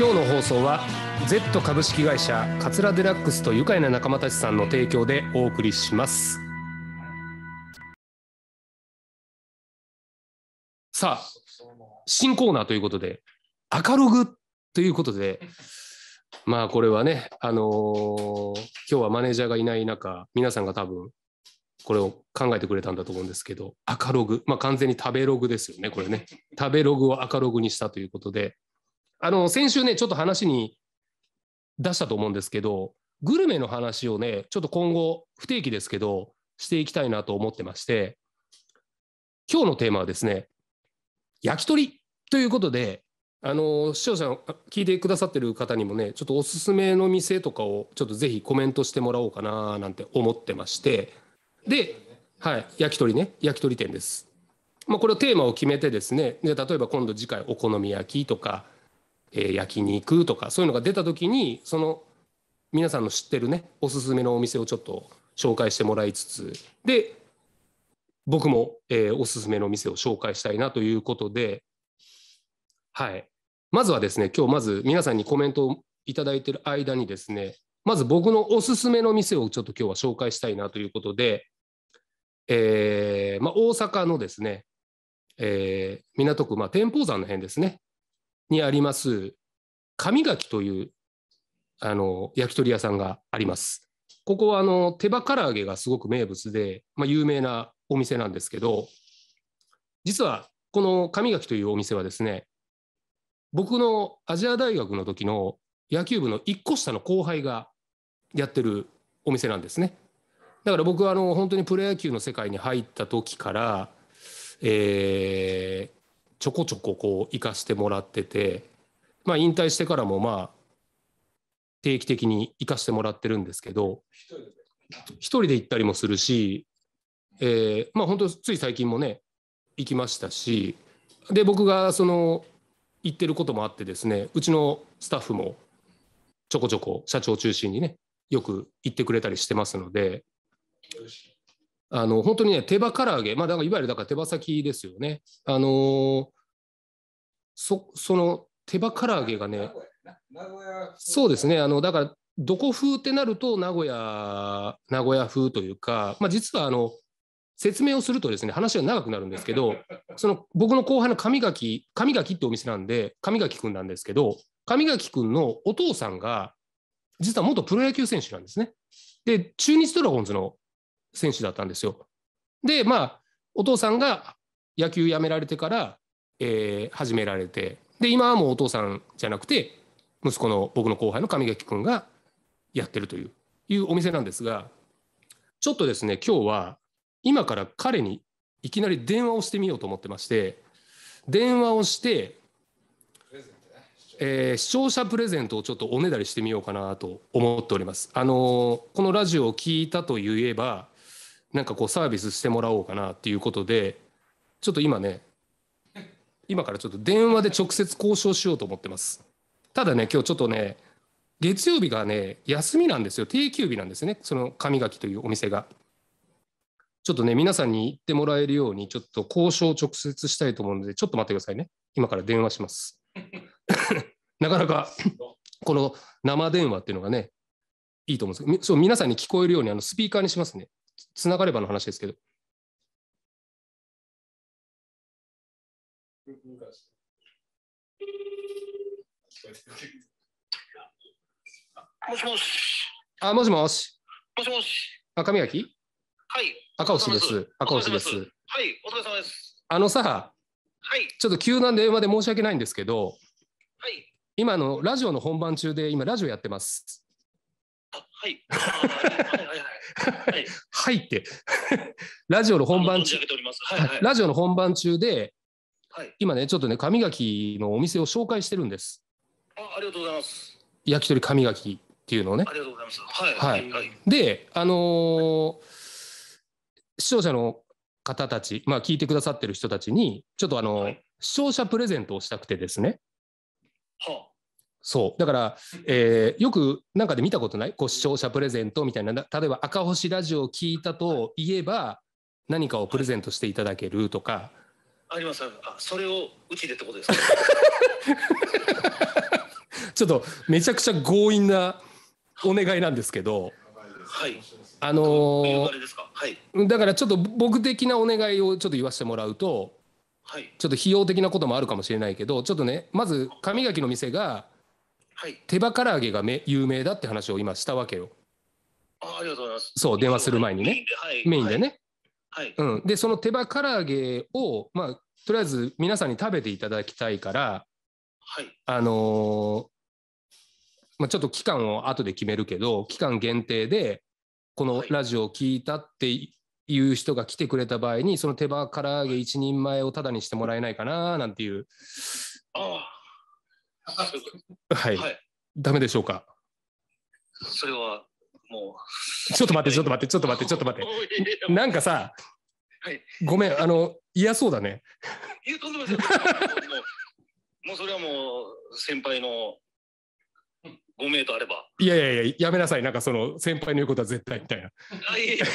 今日の放送は Z 株式会社桂デラックスと愉快な仲間たちさんの提供でお送りしますさあ新コーナーということでアカログということでまあこれはねあのー今日はマネージャーがいない中皆さんが多分これを考えてくれたんだと思うんですけど、アカログ、まあ、完全に食べログですよね、これね。食べログをアカログにしたということで、あの先週ねちょっと話に出したと思うんですけどグルメの話をねちょっと今後不定期ですけどしていきたいなと思ってまして今日のテーマはですね焼き鳥ということであの視聴者聞いてくださってる方にもねちょっとおすすめの店とかをちょっとぜひコメントしてもらおうかななんて思ってましてで、はい、焼き鳥ね焼き鳥店です。まあ、これをテーマを決めてですねで例えば今度次回お好み焼きとかえー、焼肉とかそういうのが出た時にその皆さんの知ってるねおすすめのお店をちょっと紹介してもらいつつで僕も、えー、おすすめのお店を紹介したいなということではいまずはですね今日まず皆さんにコメントを頂いてる間にですねまず僕のおすすめの店をちょっと今日は紹介したいなということで、えーまあ、大阪のですね、えー、港区、まあ、天保山の辺ですねにあります神垣というあの焼き鳥屋さんがあります。ここはあの手羽唐揚げがすごく名物で、まあ、有名なお店なんですけど実はこの神垣というお店はですね僕のアジア大学の時の野球部の1個下の後輩がやってるお店なんですね。だから僕はあの本当にプロ野球の世界に入った時から、えー、ちょこちょここう生かしてもらってて、まあ、引退してからもまあ定期的に生かしてもらってるんですけど1人で行ったりもするし、えー、まあ本当つい最近もね行きましたしで僕がその行ってることもあってですねうちのスタッフもちょこちょこ社長中心にねよく行ってくれたりしてますのであの本当にね手羽から揚げ、まあ、だからいわゆるだから手羽先ですよね。あのー、そその手羽から揚げがねそうですねあのだからどこ風ってなると名古屋名古屋風というか、まあ、実はあの説明をするとですね話が長くなるんですけどその僕の後輩の神垣神垣ってお店なんで神垣君なんですけど上垣君のお父さんが実は元プロ野球選手なんですね。で中日ドラゴンズの選手だったんですよ。でまあお父さんが野球やめられてから、えー、始められてで今はもうお父さんじゃなくて息子の僕の後輩の上垣君がやってるといういうお店なんですがちょっとですね今日は今から彼にいきなり電話をしてみようと思ってまして電話をして、えー、視聴者プレゼントをちょっとおねだりしてみようかなと思っております。あのー、このラジオを聞いたといえばなんかこうサービスしてもらおうかなっていうことでちょっと今ね今からちょっと電話で直接交渉しようと思ってますただね今日ちょっとね月曜日がね休みなんですよ定休日なんですねその歯磨きというお店がちょっとね皆さんに行ってもらえるようにちょっと交渉を直接したいと思うのでちょっと待ってくださいね今から電話します なかなかこの生電話っていうのがねいいと思うんですけどそう皆さんに聞こえるようにあのスピーカーにしますねつながればの話ですけど。もしもし。あ、もしもし。もしもし。赤磨きはい。赤星です。赤星です。はい、お疲れ様です。あのさ、はい、ちょっと急な電話で申し訳ないんですけど、はい、今のラジオの本番中で今ラジオやってます。はい。はい。はいって、ラジオの本番中、ラジオの本番中で、はい、今ね、ちょっとね、神垣のお店を紹介してるんです。あありがとうございます。焼き鳥神垣っていうのをね。ありがとうございます。はい。はい。はい、で、あのー、視聴者の方たち、まあ、聞いてくださってる人たちに、ちょっとあのーはい、視聴者プレゼントをしたくてですね。はあそうだから、えー、よくなんかで見たことないこう視聴者プレゼントみたいな例えば赤星ラジオを聞いたと言えば何かをプレゼントしていただけるとか、ありますあそれをうちでってことですか ちょっとめちゃくちゃ強引なお願いなんですけどはいあのー、だからちょっと僕的なお願いをちょっと言わせてもらうと、はい、ちょっと費用的なこともあるかもしれないけどちょっとねまず髪垣きの店がはい、手羽唐揚げがめ有名だって話を今したわけよ。あありがとうございます。そう電話する前にね、はい、メインでね。はい、うん、でその手羽唐揚げを、まあ、とりあえず皆さんに食べていただきたいから、はい、あのー、まあ、ちょっと期間を後で決めるけど期間限定でこのラジオを聞いたっていう人が来てくれた場合にその手羽唐揚げ一人前をタダにしてもらえないかななんていう。ああはい、だめダメでしょうかそれはもうちょっと待ってちょっと待ってちょっと待ってちょっと待って なんかさ、はい、ごめんあの嫌そうだねいやとんでもないもうそれはもう先輩のご名とあればいやいやいややめなさいなんかその先輩の言うことは絶対みたいな いやいやい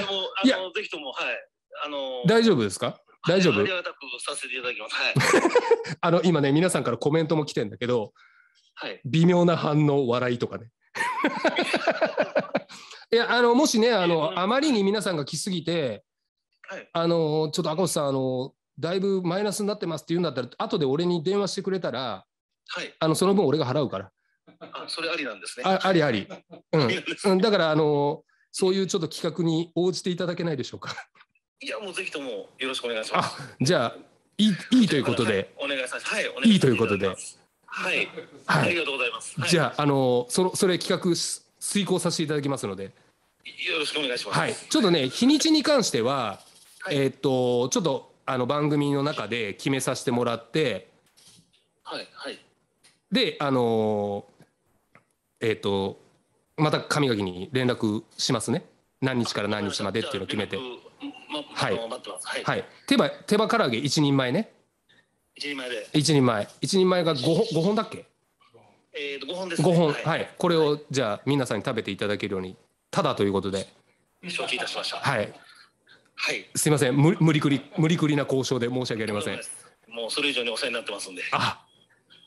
やもうあのぜひともはいあの大丈夫ですか大丈夫、させていただきます。はい、あの今ね、皆さんからコメントも来てんだけど、はい、微妙な反応、笑いとかね。いや、あのもしね、あのあまりに皆さんが来すぎて、はい、あのちょっと赤星さん、あのだいぶマイナスになってますって言うんだったら、後で俺に電話してくれたら、はい、あのその分俺が払うから。あそれありなんですね。あありあり。うん、だからあのそういうちょっと企画に応じていただけないでしょうか。いやもうぜひともよろしくお願いします。じゃあいいいいということで。お願いします。はい。お願いいということで。はい。ありがとうございます。じゃあ、あのそのそれ企画遂行させていただきますので。よろしくお願いします。はい。ちょっとね日にちに関しては、えっとちょっとあの番組の中で決めさせてもらって。はいはい。であのえっとまた神垣に連絡しますね。何日から何日までっていうのを決めて。はいはい、手羽手羽唐揚げ1人前ね1人前で1人前一人前が 5, 本五本だっけえー、と5本です、ね、5本、はい、はい、これを、じゃあ皆さんに食べていただけるようにただということで承知いたしましたはい、はい、すいません無無理くり無理くりな交渉で申し訳ありませんもうそれ以上にお世話になってますんであ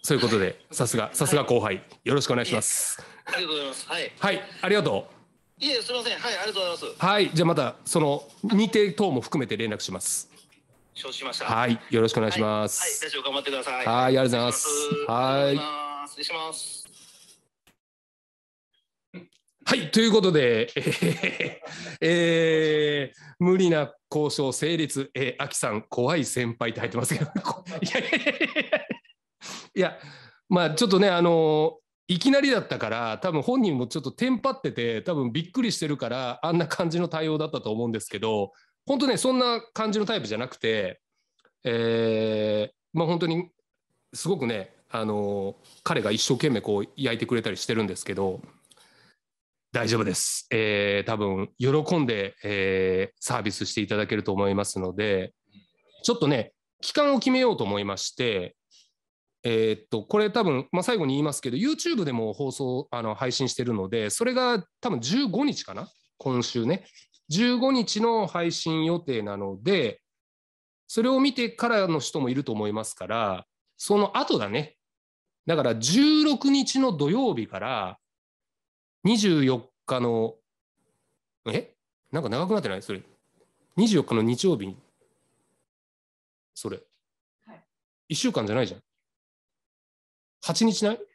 そういうことでさすがさすが後輩、よろしくお願いしますありがとうございますはい、はい、ありがとういえ、すみません。はい、ありがとうございます。はい、じゃあまたその日程等も含めて連絡します。承知しました。はい、よろしくお願いします。はい、大丈夫頑張ってください。はい、ありがとうございます。はい。失礼します。はい、ということで、えーえー、無理な交渉成立、えー、秋さん、怖い先輩って入ってますけど、いやいやまあ、ちょっとね、あのいきなりだったから多分本人もちょっとテンパってて多分びっくりしてるからあんな感じの対応だったと思うんですけど本当ねそんな感じのタイプじゃなくて、えー、まあ本当にすごくねあの彼が一生懸命こう焼いてくれたりしてるんですけど大丈夫です、えー、多分喜んで、えー、サービスしていただけると思いますのでちょっとね期間を決めようと思いまして、えー、っとこれ多分、まあ、最後に言いますけど YouTube でも放送あの配信してるのでそれが多分15日かな今週ね15日の配信予定なのでそれを見てからの人もいると思いますからその後だねだから16日の土曜日から24日のえなんか長くなってないそれ24日の日曜日それ、はい、1週間じゃないじゃん八日ない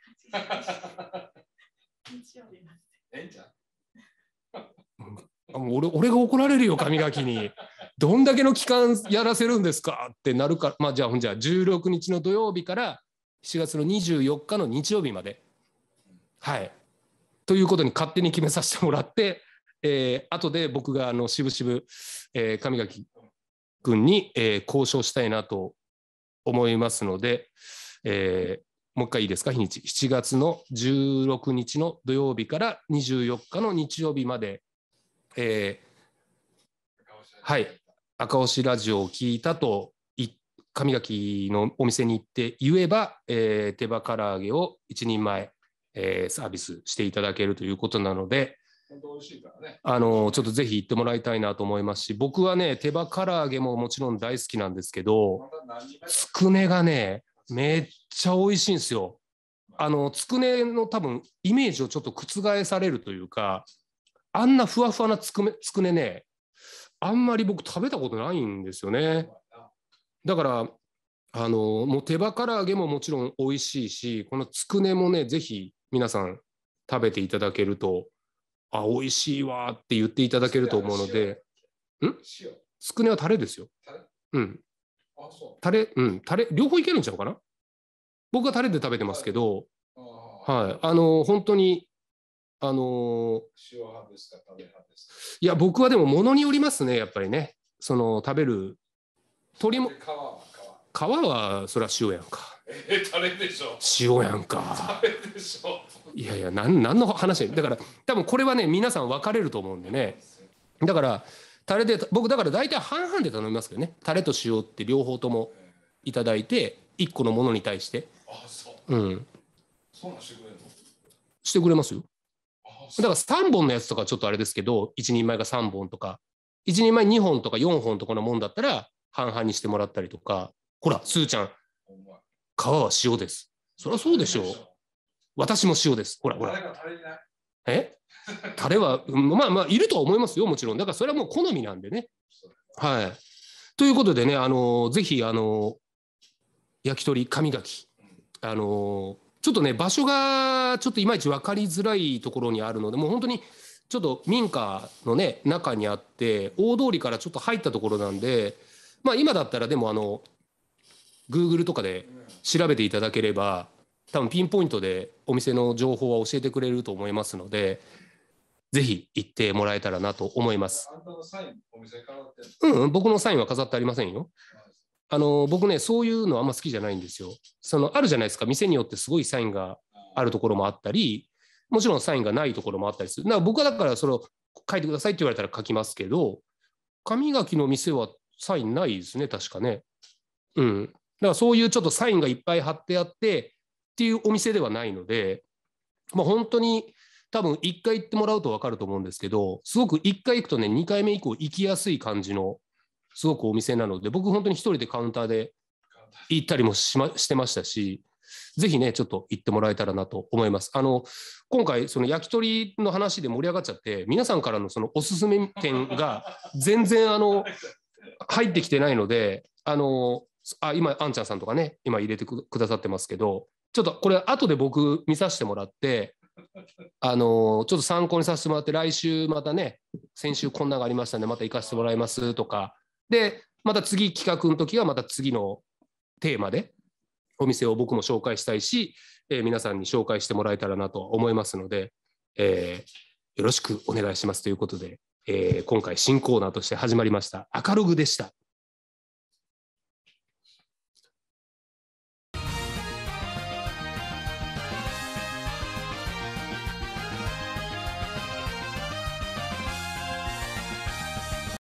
俺俺が怒られるよ神垣にどんだけの期間やらせるんですかってなるからまあじゃあほんじゃ16日の土曜日から7月の24日の日曜日まではいということに勝手に決めさせてもらって、えー、後で僕があの渋々、えー、神垣君に、えー、交渉したいなと思いますので、えー、もう一回いいですか、日にち。7月の16日の土曜日から24日の日曜日まで、えー、はい、赤星ラジオを聞いたとい、神垣きのお店に行って言えば、えー、手羽唐揚げを1人前、えー、サービスしていただけるということなので、本当美味しいからね。あの、ちょっとぜひ行ってもらいたいなと思いますし、僕はね、手羽唐揚げももちろん大好きなんですけど、つくねがね、めっちゃ美味しいんですよ。あのつくねの多分イメージをちょっと覆されるというかあんなふわふわなつくねつくねねあんまり僕食べたことないんですよね。だからあのもう手羽から揚げももちろん美味しいしこのつくねもね是非皆さん食べていただけるとあ美味しいわって言っていただけると思うのでんつくねはタレですよ。うんタレ、うん、タレ、両方いけるんちゃうかな僕はタレで食べてますけど、はい、あの、本当に、あのいや、僕はでも、ものによりますね、やっぱりね。その、食べる、鶏も、皮は、それは塩やんか。えタレでしょ塩やんかいやいや何何の話だから多分これはね皆さん分かれると思うんでねだからタレで僕だから大体半々で頼みますけどねタレと塩って両方ともいただいて1個のものに対してあそううんそうなんしてくれるのしてくれますよだから3本のやつとかちょっとあれですけど1人前が3本とか1人前2本とか4本とかのもんだったら半々にしてもらったりとかほらすーちゃん皮は塩ですそりゃそうでしょう私も塩ですほらほらえれは、まあまあ、いるとは思いますよ、もちろん。だからそれはもう好みなんでね。はい。ということでね、あのぜひ、あの焼き鳥、神垣、あのちょっとね、場所がちょっといまいち分かりづらいところにあるので、もう本当に、ちょっと民家のね中にあって大通りからちょっと入ったところなんでまあ今だったらでもあの Google とかで調べていただければ多分ピンポイントでお店の情報は教えてくれると思いますのでぜひ行ってもらえたらなと思います。うん、僕のサインは飾ってありませんよ。あの僕ね、そういうのあんま好きじゃないんですよ。そのあるじゃないですか、店によってすごいサインがあるところもあったり、もちろんサインがないところもあったりする。だから僕はだからそれを書いてくださいって言われたら書きますけど、歯磨きの店はサインないですね、確かね。うん。だからそういうちょっとサインがいっぱい貼ってあってっていうお店ではないので、まあ、本当に多分1回行ってもらうと分かると思うんですけど、すごく1回行くとね、2回目以降行きやすい感じの、すごくお店なので、僕本当に1人でカウンターで行ったりもし,、ま、してましたし、ぜひね、ちょっと行ってもらえたらなと思います。あの今回、その焼き鳥の話で盛り上がっちゃって、皆さんからのそのおすすめ店が全然あの入ってきてないので、あのあ今、あんちゃんさんとかね、今入れてくださってますけど、ちょっとこれ、後で僕見させてもらって、あのちょっと参考にさせてもらって、来週またね、先週こんなのがありましたん、で、また行かせてもらいますとか、で、また次企画の時は、また次のテーマで、お店を僕も紹介したいし、えー、皆さんに紹介してもらえたらなと思いますので、えー、よろしくお願いしますということで、えー、今回新コーナーとして始まりました、アカログでした。